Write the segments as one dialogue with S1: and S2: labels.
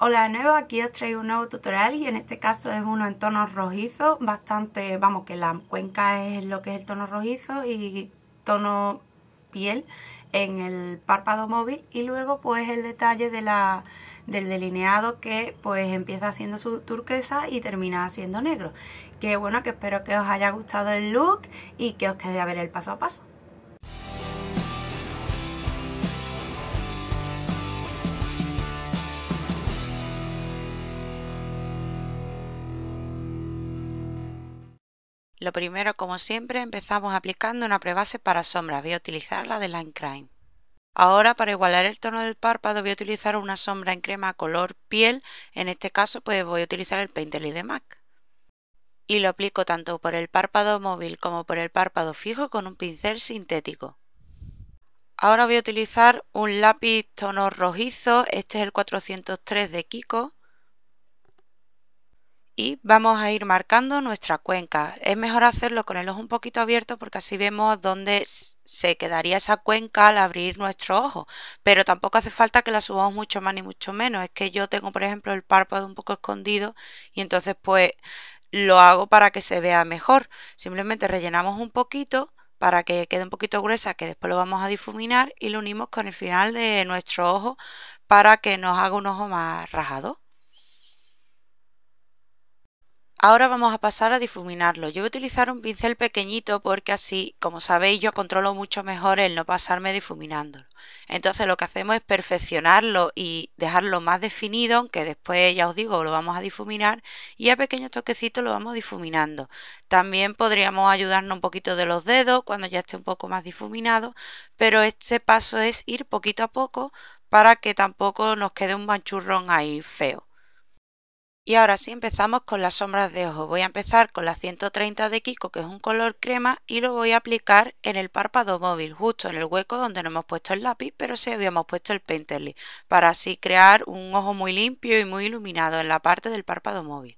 S1: Hola de nuevo, aquí os traigo un nuevo tutorial y en este caso es uno en tono rojizo, bastante, vamos que la cuenca es lo que es el tono rojizo y tono piel en el párpado móvil y luego pues el detalle del delineado que pues empieza haciendo su turquesa y termina haciendo negro. Que bueno, que espero que os haya gustado el look y que os quede a ver el paso a paso. primero, como siempre, empezamos aplicando una prebase para sombras. Voy a utilizar la de Line Crime. Ahora, para igualar el tono del párpado, voy a utilizar una sombra en crema color piel. En este caso, pues voy a utilizar el Painterly de MAC. Y lo aplico tanto por el párpado móvil como por el párpado fijo con un pincel sintético. Ahora voy a utilizar un lápiz tono rojizo, este es el 403 de Kiko y vamos a ir marcando nuestra cuenca. Es mejor hacerlo con el ojo un poquito abierto porque así vemos dónde se quedaría esa cuenca al abrir nuestro ojo, pero tampoco hace falta que la subamos mucho más ni mucho menos. Es que yo tengo, por ejemplo, el párpado un poco escondido y entonces pues lo hago para que se vea mejor. Simplemente rellenamos un poquito para que quede un poquito gruesa, que después lo vamos a difuminar y lo unimos con el final de nuestro ojo para que nos haga un ojo más rajado. Ahora vamos a pasar a difuminarlo. Yo voy a utilizar un pincel pequeñito porque así, como sabéis, yo controlo mucho mejor el no pasarme difuminándolo. Entonces lo que hacemos es perfeccionarlo y dejarlo más definido, aunque después, ya os digo, lo vamos a difuminar y a pequeños toquecitos lo vamos difuminando. También podríamos ayudarnos un poquito de los dedos cuando ya esté un poco más difuminado, pero este paso es ir poquito a poco para que tampoco nos quede un manchurrón ahí feo. Y ahora sí empezamos con las sombras de ojo. Voy a empezar con la 130 de Kiko, que es un color crema, y lo voy a aplicar en el párpado móvil, justo en el hueco donde no hemos puesto el lápiz, pero sí habíamos puesto el Painterly, para así crear un ojo muy limpio y muy iluminado en la parte del párpado móvil.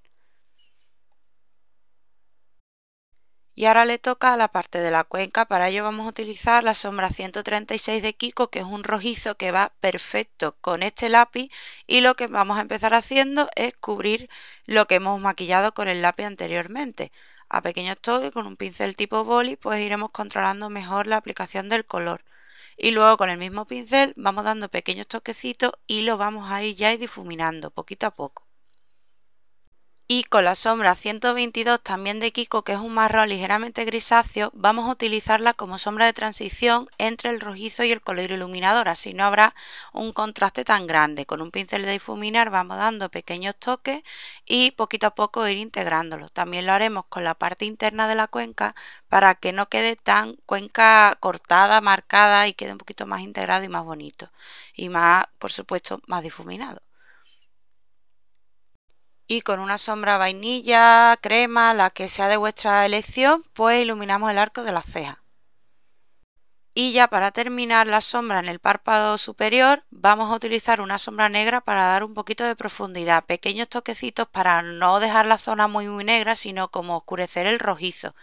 S1: Y ahora le toca a la parte de la cuenca. Para ello vamos a utilizar la sombra 136 de Kiko, que es un rojizo que va perfecto con este lápiz. Y lo que vamos a empezar haciendo es cubrir lo que hemos maquillado con el lápiz anteriormente. A pequeños toques, con un pincel tipo boli, pues iremos controlando mejor la aplicación del color. Y luego con el mismo pincel vamos dando pequeños toquecitos y lo vamos a ir ya difuminando poquito a poco. Y con la sombra 122 también de Kiko, que es un marrón ligeramente grisáceo, vamos a utilizarla como sombra de transición entre el rojizo y el color iluminador, así no habrá un contraste tan grande. Con un pincel de difuminar vamos dando pequeños toques y poquito a poco ir integrándolo. También lo haremos con la parte interna de la cuenca para que no quede tan cuenca cortada, marcada y quede un poquito más integrado y más bonito. Y más, por supuesto, más difuminado y con una sombra vainilla, crema, la que sea de vuestra elección, pues iluminamos el arco de la ceja. Y ya para terminar la sombra en el párpado superior vamos a utilizar una sombra negra para dar un poquito de profundidad, pequeños toquecitos para no dejar la zona muy muy negra, sino como oscurecer el rojizo.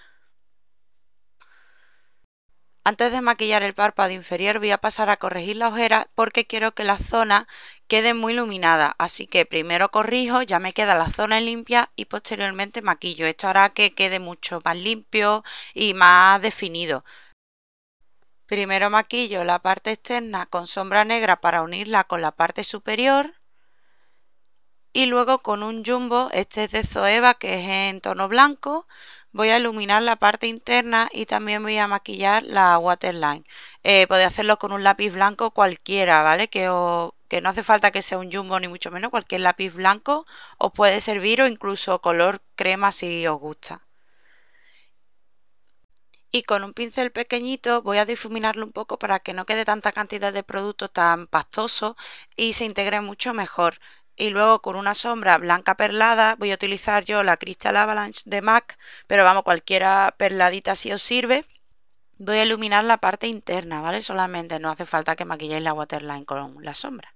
S1: Antes de maquillar el párpado inferior voy a pasar a corregir la ojera porque quiero que la zona quede muy iluminada. Así que primero corrijo, ya me queda la zona limpia y posteriormente maquillo. Esto hará que quede mucho más limpio y más definido. Primero maquillo la parte externa con sombra negra para unirla con la parte superior y luego con un jumbo, este es de Zoeva que es en tono blanco, voy a iluminar la parte interna y también voy a maquillar la waterline. Eh, podéis hacerlo con un lápiz blanco cualquiera, ¿vale? Que, que no hace falta que sea un jumbo ni mucho menos, cualquier lápiz blanco os puede servir o incluso color crema si os gusta. Y con un pincel pequeñito voy a difuminarlo un poco para que no quede tanta cantidad de producto tan pastoso y se integre mucho mejor y luego con una sombra blanca perlada voy a utilizar yo la Crystal Avalanche de MAC, pero vamos, cualquiera perladita si os sirve. Voy a iluminar la parte interna, ¿vale? Solamente no hace falta que maquilléis la waterline con la sombra.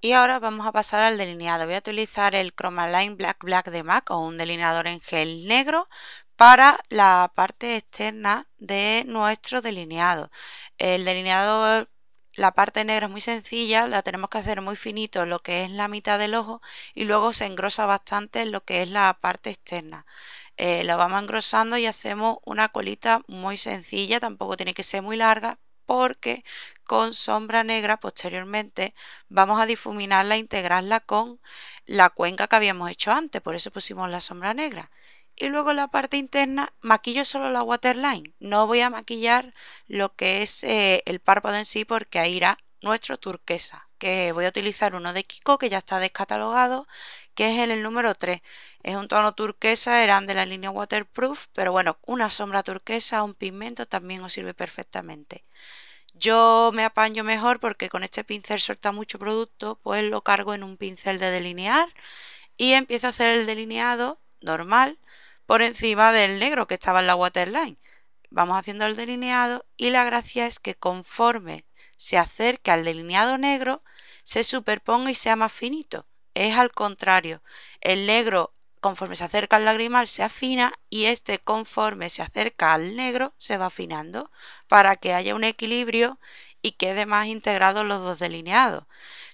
S1: Y ahora vamos a pasar al delineado. Voy a utilizar el Chroma Line Black Black de MAC o un delineador en gel negro para la parte externa de nuestro delineado. El delineador la parte negra es muy sencilla, la tenemos que hacer muy finito en lo que es la mitad del ojo y luego se engrosa bastante en lo que es la parte externa. Eh, la vamos engrosando y hacemos una colita muy sencilla, tampoco tiene que ser muy larga porque con sombra negra posteriormente vamos a difuminarla, e integrarla con la cuenca que habíamos hecho antes, por eso pusimos la sombra negra y luego la parte interna maquillo solo la waterline. No voy a maquillar lo que es eh, el párpado en sí porque ahí irá nuestro turquesa, que voy a utilizar uno de Kiko que ya está descatalogado, que es el número 3. Es un tono turquesa, eran de la línea waterproof, pero bueno, una sombra turquesa, un pigmento también os sirve perfectamente. Yo me apaño mejor porque con este pincel suelta mucho producto, pues lo cargo en un pincel de delinear y empiezo a hacer el delineado normal por encima del negro que estaba en la waterline. Vamos haciendo el delineado y la gracia es que conforme se acerca al delineado negro, se superponga y sea más finito. Es al contrario. El negro conforme se acerca al lagrimal se afina y este conforme se acerca al negro se va afinando para que haya un equilibrio y quede más integrado los dos delineados.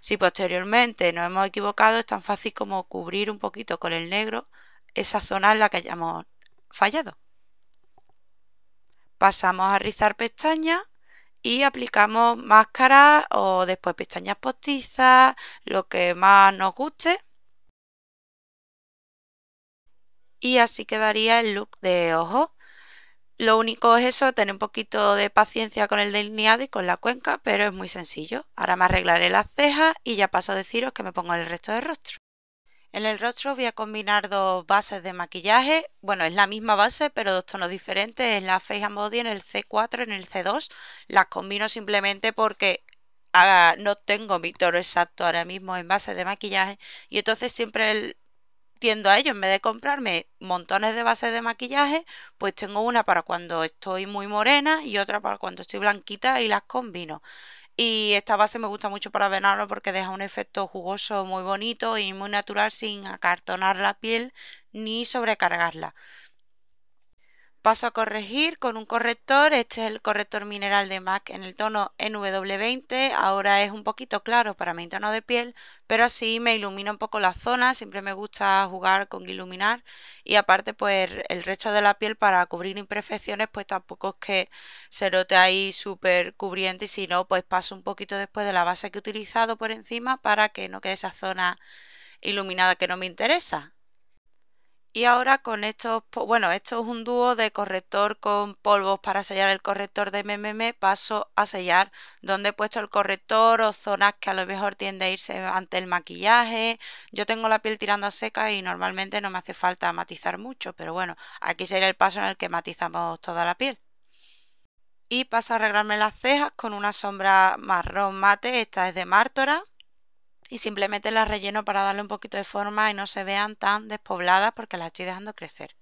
S1: Si posteriormente nos hemos equivocado es tan fácil como cubrir un poquito con el negro esa zona en la que hayamos fallado. Pasamos a rizar pestañas y aplicamos máscaras o después pestañas postizas, lo que más nos guste. Y así quedaría el look de ojo. Lo único es eso, tener un poquito de paciencia con el delineado y con la cuenca, pero es muy sencillo. Ahora me arreglaré las cejas y ya paso a deciros que me pongo el resto del rostro. En el rostro voy a combinar dos bases de maquillaje, bueno es la misma base pero dos tonos diferentes, es la Face and en el C4 en el C2, las combino simplemente porque ah, no tengo mi tono exacto ahora mismo en bases de maquillaje y entonces siempre tiendo a ello, en vez de comprarme montones de bases de maquillaje, pues tengo una para cuando estoy muy morena y otra para cuando estoy blanquita y las combino. Y esta base me gusta mucho para venarlo porque deja un efecto jugoso muy bonito y muy natural sin acartonar la piel ni sobrecargarla. Paso a corregir con un corrector, este es el corrector mineral de MAC en el tono NW20, ahora es un poquito claro para mi tono de piel, pero así me ilumina un poco la zona, siempre me gusta jugar con iluminar y aparte pues el resto de la piel para cubrir imperfecciones pues tampoco es que se note ahí súper cubriente y si no pues paso un poquito después de la base que he utilizado por encima para que no quede esa zona iluminada que no me interesa. Y ahora con estos, bueno, esto es un dúo de corrector con polvos para sellar el corrector de MMM, paso a sellar donde he puesto el corrector o zonas que a lo mejor tiende a irse ante el maquillaje. Yo tengo la piel tirando a seca y normalmente no me hace falta matizar mucho, pero bueno, aquí sería el paso en el que matizamos toda la piel. Y paso a arreglarme las cejas con una sombra marrón mate, esta es de Mártora y simplemente las relleno para darle un poquito de forma y no se vean tan despobladas porque las estoy dejando crecer.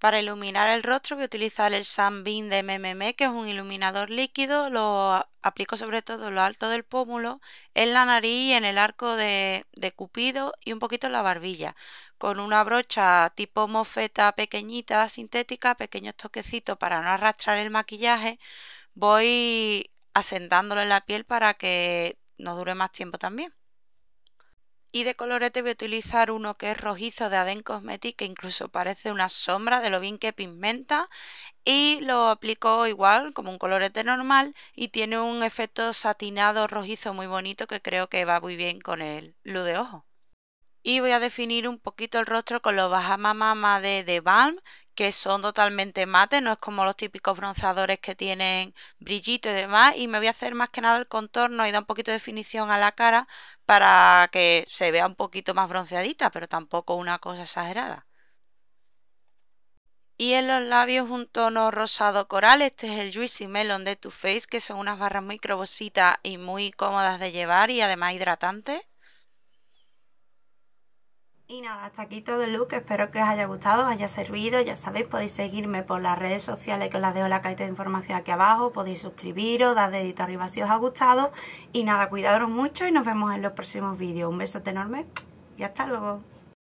S1: Para iluminar el rostro voy a utilizar el Sunbeam de MMM, que es un iluminador líquido. Lo aplico sobre todo en lo alto del pómulo, en la nariz, en el arco de, de cupido y un poquito en la barbilla. Con una brocha tipo mofeta pequeñita, sintética, pequeños toquecitos para no arrastrar el maquillaje, voy asentándolo en la piel para que no dure más tiempo también. Y de colorete voy a utilizar uno que es rojizo de Aden Cosmetics que incluso parece una sombra de lo bien que pigmenta. Y lo aplico igual, como un colorete normal, y tiene un efecto satinado rojizo muy bonito que creo que va muy bien con el luz de ojo. Y voy a definir un poquito el rostro con los Bahama de The Balm, que son totalmente mate, no es como los típicos bronzadores que tienen brillito y demás. Y me voy a hacer más que nada el contorno y dar un poquito de definición a la cara para que se vea un poquito más bronceadita, pero tampoco una cosa exagerada. Y en los labios un tono rosado coral, este es el Juicy Melon de Too Faced, que son unas barras muy crobositas y muy cómodas de llevar y además hidratantes. Y nada, hasta aquí todo el look, espero que os haya gustado, os haya servido, ya sabéis, podéis seguirme por las redes sociales que os las dejo en la cajita de información aquí abajo, podéis suscribiros, dar dedito arriba si os ha gustado y nada, cuidaros mucho y nos vemos en los próximos vídeos, un besote enorme y hasta luego.